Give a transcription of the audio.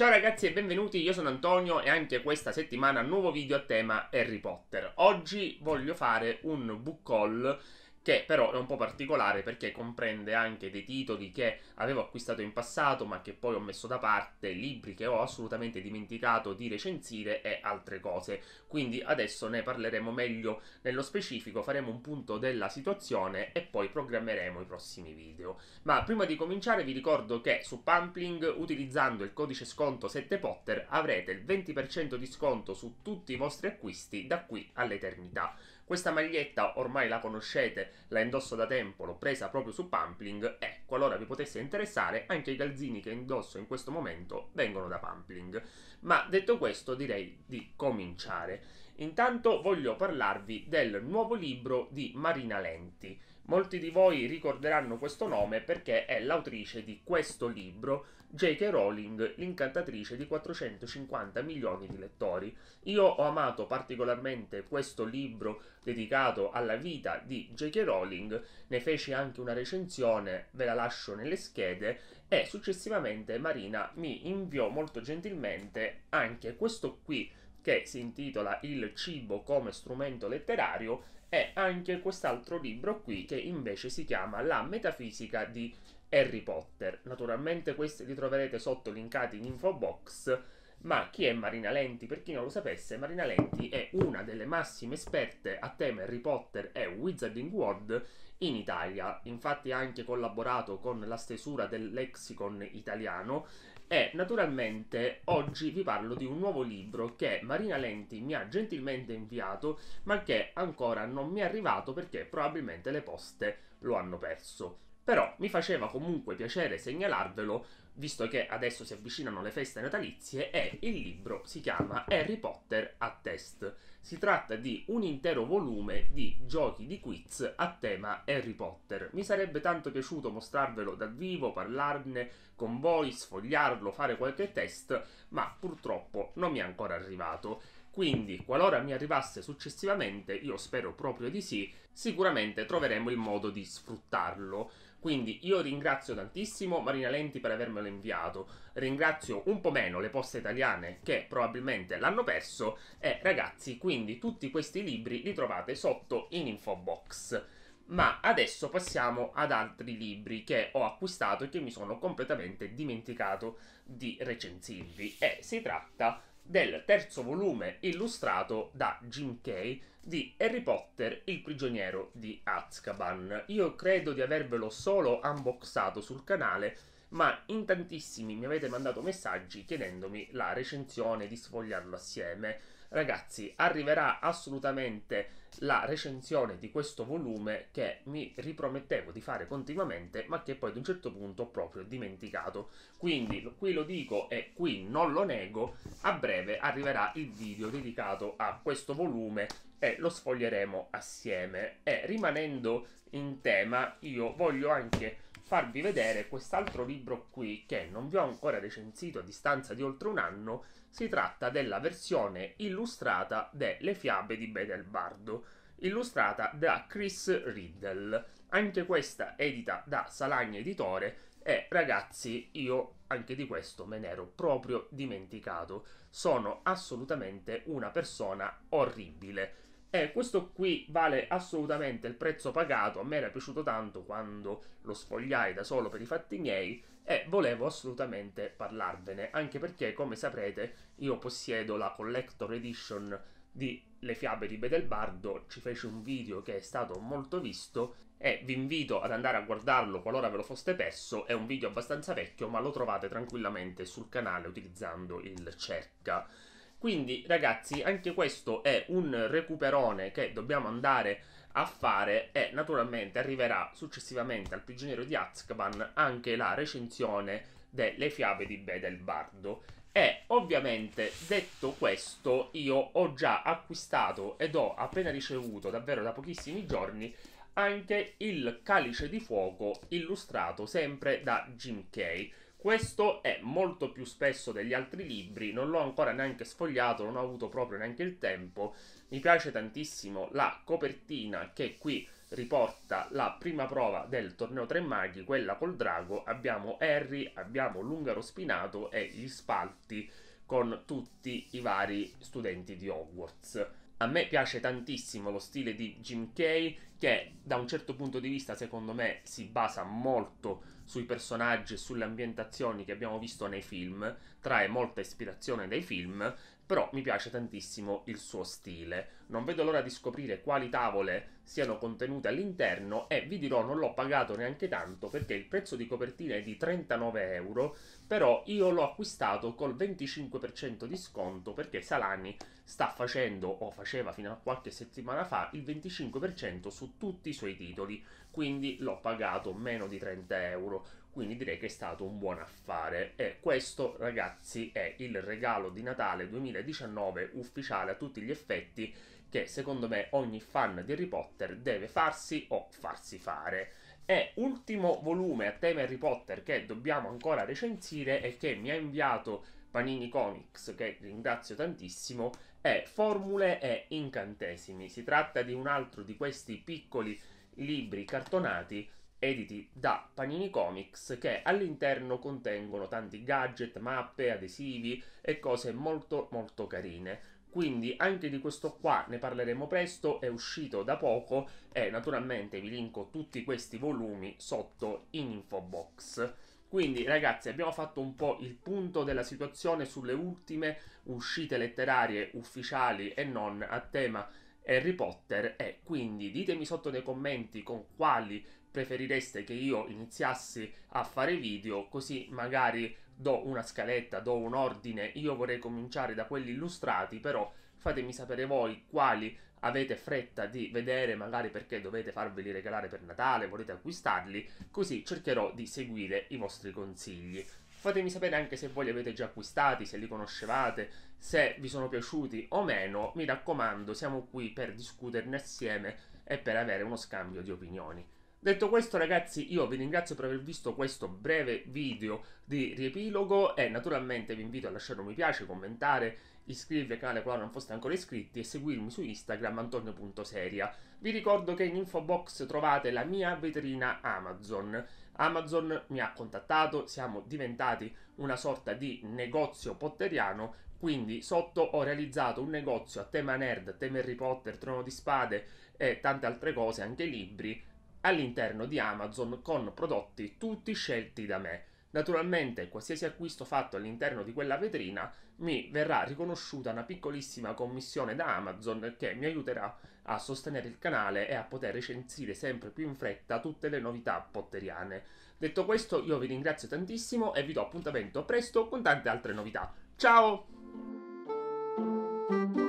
Ciao ragazzi e benvenuti, io sono Antonio e anche questa settimana nuovo video a tema Harry Potter. Oggi voglio fare un book haul che però è un po' particolare perché comprende anche dei titoli che avevo acquistato in passato ma che poi ho messo da parte, libri che ho assolutamente dimenticato di recensire e altre cose. Quindi adesso ne parleremo meglio nello specifico, faremo un punto della situazione e poi programmeremo i prossimi video. Ma prima di cominciare vi ricordo che su Pumpling utilizzando il codice sconto 7potter avrete il 20% di sconto su tutti i vostri acquisti da qui all'eternità. Questa maglietta ormai la conoscete, la indosso da tempo, l'ho presa proprio su Pampling e, ecco, qualora vi potesse interessare, anche i calzini che indosso in questo momento vengono da Pampling. Ma detto questo direi di cominciare. Intanto voglio parlarvi del nuovo libro di Marina Lenti. Molti di voi ricorderanno questo nome perché è l'autrice di questo libro, J.K. Rowling, l'incantatrice di 450 milioni di lettori. Io ho amato particolarmente questo libro dedicato alla vita di J.K. Rowling, ne feci anche una recensione, ve la lascio nelle schede e successivamente Marina mi inviò molto gentilmente anche questo qui che si intitola Il cibo come strumento letterario e anche quest'altro libro qui che invece si chiama La metafisica di Harry Potter. Naturalmente questi li troverete sotto linkati in info box. Ma chi è Marina Lenti? Per chi non lo sapesse, Marina Lenti è una delle massime esperte a tema Harry Potter e Wizarding World in Italia. Infatti ha anche collaborato con la stesura del lexicon italiano e naturalmente oggi vi parlo di un nuovo libro che Marina Lenti mi ha gentilmente inviato, ma che ancora non mi è arrivato perché probabilmente le poste lo hanno perso però mi faceva comunque piacere segnalarvelo, visto che adesso si avvicinano le feste natalizie, e il libro si chiama Harry Potter a test. Si tratta di un intero volume di giochi di quiz a tema Harry Potter. Mi sarebbe tanto piaciuto mostrarvelo dal vivo, parlarne con voi, sfogliarlo, fare qualche test, ma purtroppo non mi è ancora arrivato. Quindi, qualora mi arrivasse successivamente, io spero proprio di sì, sicuramente troveremo il modo di sfruttarlo. Quindi io ringrazio tantissimo Marina Lenti per avermelo inviato, ringrazio un po' meno le poste italiane che probabilmente l'hanno perso e ragazzi, quindi tutti questi libri li trovate sotto in info box. Ma adesso passiamo ad altri libri che ho acquistato e che mi sono completamente dimenticato di recensirvi e si tratta di del terzo volume illustrato da Jim Kay di Harry Potter il prigioniero di Azkaban. Io credo di avervelo solo unboxato sul canale, ma in tantissimi mi avete mandato messaggi chiedendomi la recensione di sfogliarlo assieme. Ragazzi, arriverà assolutamente la recensione di questo volume che mi ripromettevo di fare continuamente, ma che poi ad un certo punto ho proprio dimenticato. Quindi qui lo dico e qui non lo nego, a breve arriverà il video dedicato a questo volume e lo sfoglieremo assieme. E rimanendo in tema, io voglio anche farvi vedere quest'altro libro qui che non vi ho ancora recensito a distanza di oltre un anno, si tratta della versione illustrata delle fiabe di Bedelbardo, illustrata da Chris Riddle. Anche questa edita da Salagna Editore e ragazzi, io anche di questo me ne ero proprio dimenticato. Sono assolutamente una persona orribile e questo qui vale assolutamente il prezzo pagato, a me era piaciuto tanto quando lo sfogliai da solo per i fatti miei e volevo assolutamente parlarvene, anche perché come saprete io possiedo la Collector Edition di Le fiabe di Betelbardo, ci fece un video che è stato molto visto e vi invito ad andare a guardarlo qualora ve lo foste perso, è un video abbastanza vecchio ma lo trovate tranquillamente sul canale utilizzando il cerca. Quindi ragazzi anche questo è un recuperone che dobbiamo andare a fare e naturalmente arriverà successivamente al prigioniero di Azkaban anche la recensione delle fiabe di Bedelbardo. E ovviamente detto questo io ho già acquistato ed ho appena ricevuto davvero da pochissimi giorni anche il calice di fuoco illustrato sempre da Jim Kay. Questo è molto più spesso degli altri libri, non l'ho ancora neanche sfogliato, non ho avuto proprio neanche il tempo. Mi piace tantissimo la copertina che qui riporta la prima prova del torneo Tre Maghi, quella col drago. Abbiamo Harry, abbiamo Lungaro Spinato e gli spalti con tutti i vari studenti di Hogwarts. A me piace tantissimo lo stile di Jim Kay, che da un certo punto di vista secondo me si basa molto sui personaggi e sulle ambientazioni che abbiamo visto nei film, trae molta ispirazione dai film però mi piace tantissimo il suo stile. Non vedo l'ora di scoprire quali tavole siano contenute all'interno e vi dirò non l'ho pagato neanche tanto perché il prezzo di copertina è di 39 euro, però io l'ho acquistato col 25% di sconto perché Salani sta facendo o faceva fino a qualche settimana fa il 25% su tutti i suoi titoli, quindi l'ho pagato meno di 30 euro quindi direi che è stato un buon affare e questo ragazzi è il regalo di Natale 2019 ufficiale a tutti gli effetti che secondo me ogni fan di Harry Potter deve farsi o farsi fare. E ultimo volume a tema Harry Potter che dobbiamo ancora recensire e che mi ha inviato Panini Comics, che ringrazio tantissimo, è Formule e Incantesimi. Si tratta di un altro di questi piccoli libri cartonati editi da Panini Comics che all'interno contengono tanti gadget, mappe, adesivi e cose molto molto carine. Quindi anche di questo qua ne parleremo presto, è uscito da poco e naturalmente vi linko tutti questi volumi sotto in info box. Quindi ragazzi abbiamo fatto un po' il punto della situazione sulle ultime uscite letterarie ufficiali e non a tema Harry Potter e quindi ditemi sotto nei commenti con quali preferireste che io iniziassi a fare video così magari do una scaletta, do un ordine, io vorrei cominciare da quelli illustrati però fatemi sapere voi quali avete fretta di vedere magari perché dovete farveli regalare per Natale, volete acquistarli, così cercherò di seguire i vostri consigli. Fatemi sapere anche se voi li avete già acquistati, se li conoscevate, se vi sono piaciuti o meno. Mi raccomando, siamo qui per discuterne assieme e per avere uno scambio di opinioni. Detto questo ragazzi io vi ringrazio per aver visto questo breve video di riepilogo e naturalmente vi invito a lasciare un mi piace, commentare, iscrivervi al canale qualora non foste ancora iscritti e seguirmi su Instagram antonio.seria. Vi ricordo che in info box trovate la mia vetrina Amazon Amazon mi ha contattato, siamo diventati una sorta di negozio potteriano, quindi sotto ho realizzato un negozio a tema nerd, tema Harry Potter, Trono di Spade e tante altre cose, anche libri, all'interno di Amazon con prodotti tutti scelti da me. Naturalmente qualsiasi acquisto fatto all'interno di quella vetrina mi verrà riconosciuta una piccolissima commissione da Amazon che mi aiuterà a sostenere il canale e a poter recensire sempre più in fretta tutte le novità potteriane. Detto questo io vi ringrazio tantissimo e vi do appuntamento presto con tante altre novità. Ciao!